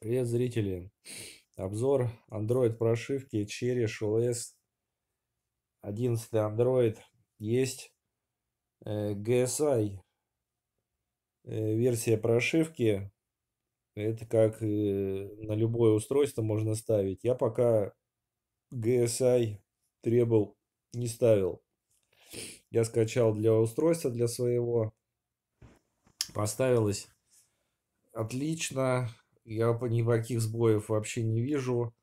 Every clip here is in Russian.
Привет, зрители! Обзор Android прошивки Cherish OS 11 Android. Есть э, GSI э, версия прошивки. Это как э, на любое устройство можно ставить. Я пока GSI требовал, не ставил. Я скачал для устройства, для своего. Поставилось отлично. Я никаких сбоев вообще не вижу.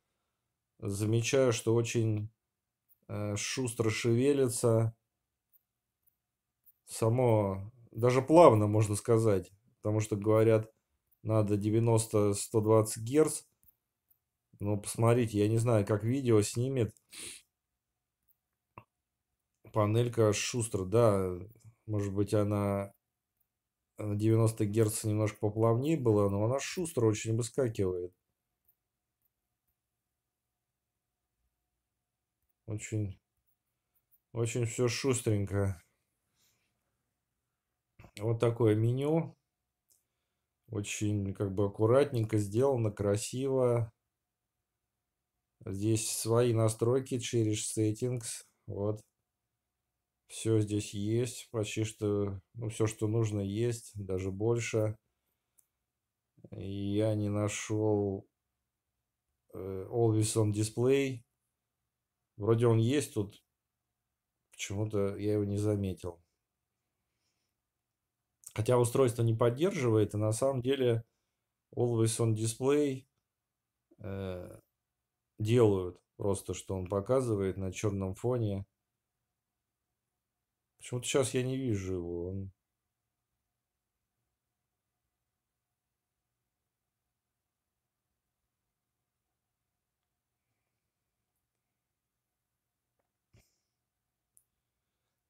Замечаю, что очень э, шустро шевелится. Само, даже плавно, можно сказать. Потому что говорят, надо 90-120 Гц. Но посмотрите, я не знаю, как видео снимет. Панелька шустро, да. Может быть, она на 90 Гц немножко поплавнее было, но она шустро очень выскакивает. Очень, очень все шустренько. Вот такое меню. Очень как бы аккуратненько сделано, красиво. Здесь свои настройки, через settings. Вот. Все здесь есть, почти что, ну, все, что нужно, есть, даже больше. Я не нашел э, Always on Display. Вроде он есть тут, почему-то я его не заметил. Хотя устройство не поддерживает, и на самом деле Always on Display э, делают просто, что он показывает на черном фоне Почему-то сейчас я не вижу его. Он...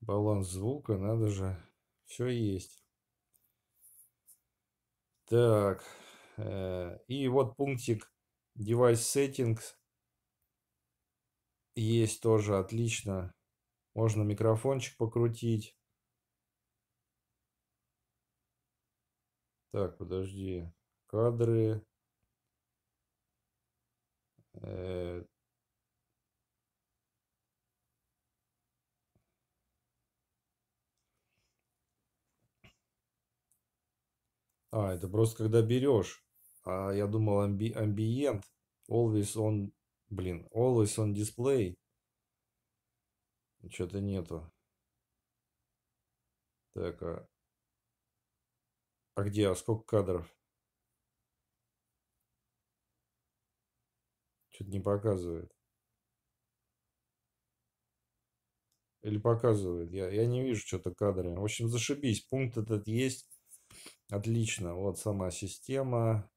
Баланс звука, надо же. Все есть. Так. Э, и вот пунктик Device Settings. Есть тоже отлично. Можно микрофончик покрутить. Так, подожди. Кадры. Э -э А, это просто когда берешь. А я думал амби, амбиент. Always on, блин, always on display. Что-то нету. Так, а... А где? А сколько кадров? Что-то не показывает. Или показывает. Я, я не вижу что-то кадры. В общем, зашибись. Пункт этот есть. Отлично. Вот сама система.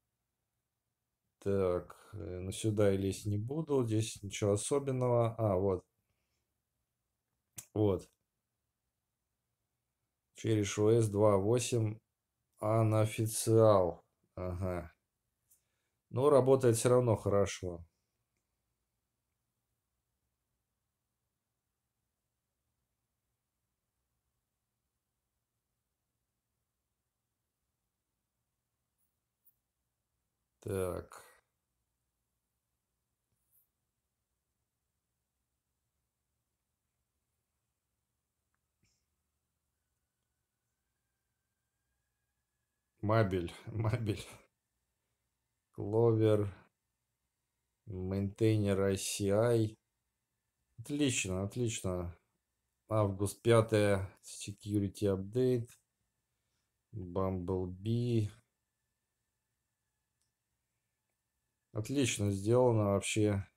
Так, э, ну сюда я лезть не буду. Здесь ничего особенного. А, вот. Вот. Череш ОС 2.8 анофициал. Ага. Но работает все равно хорошо. Так. Мабель, мабель. Кловер. Мейнтейнер ICI. Отлично, отлично. Август 5. Security Update. Bumblebee. Отлично сделано вообще.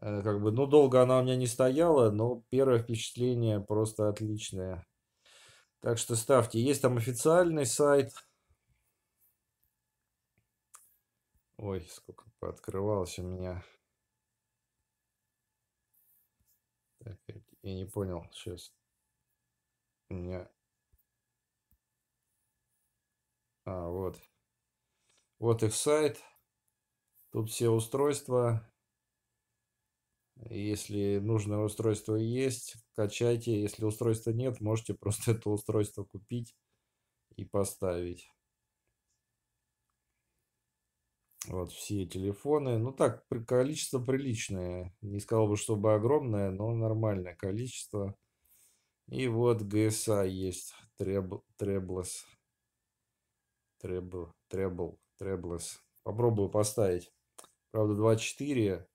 Э, как бы, ну, долго она у меня не стояла, но первое впечатление просто отличное. Так что ставьте. Есть там официальный сайт. Ой, сколько открывалось у меня. Так, я не понял. Сейчас. У меня... А, вот. Вот их сайт. Тут все устройства. Если нужное устройство есть, качайте. Если устройства нет, можете просто это устройство купить и поставить. Вот все телефоны. Ну так, количество приличное. Не сказал бы, чтобы огромное, но нормальное количество. И вот GSA есть. Требл, треблес. Требл, требл, треблес. Попробую поставить. Правда, 2.4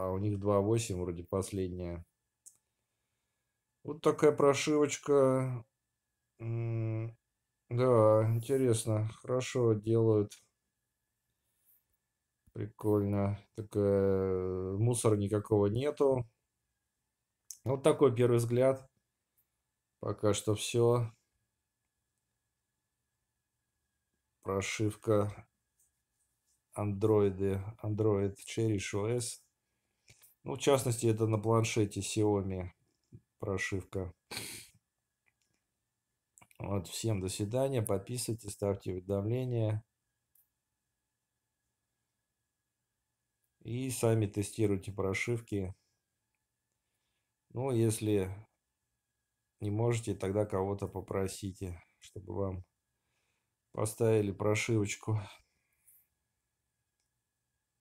а у них 2.8 вроде последняя. Вот такая прошивочка. Да, интересно. Хорошо делают. Прикольно. Так, э, мусора никакого нету. Вот такой первый взгляд. Пока что все. Прошивка андроиды. Android Cherish OS. Ну, в частности, это на планшете Xiaomi прошивка. Вот, всем до свидания, подписывайтесь, ставьте уведомления. И сами тестируйте прошивки. Ну, если не можете, тогда кого-то попросите, чтобы вам поставили прошивочку.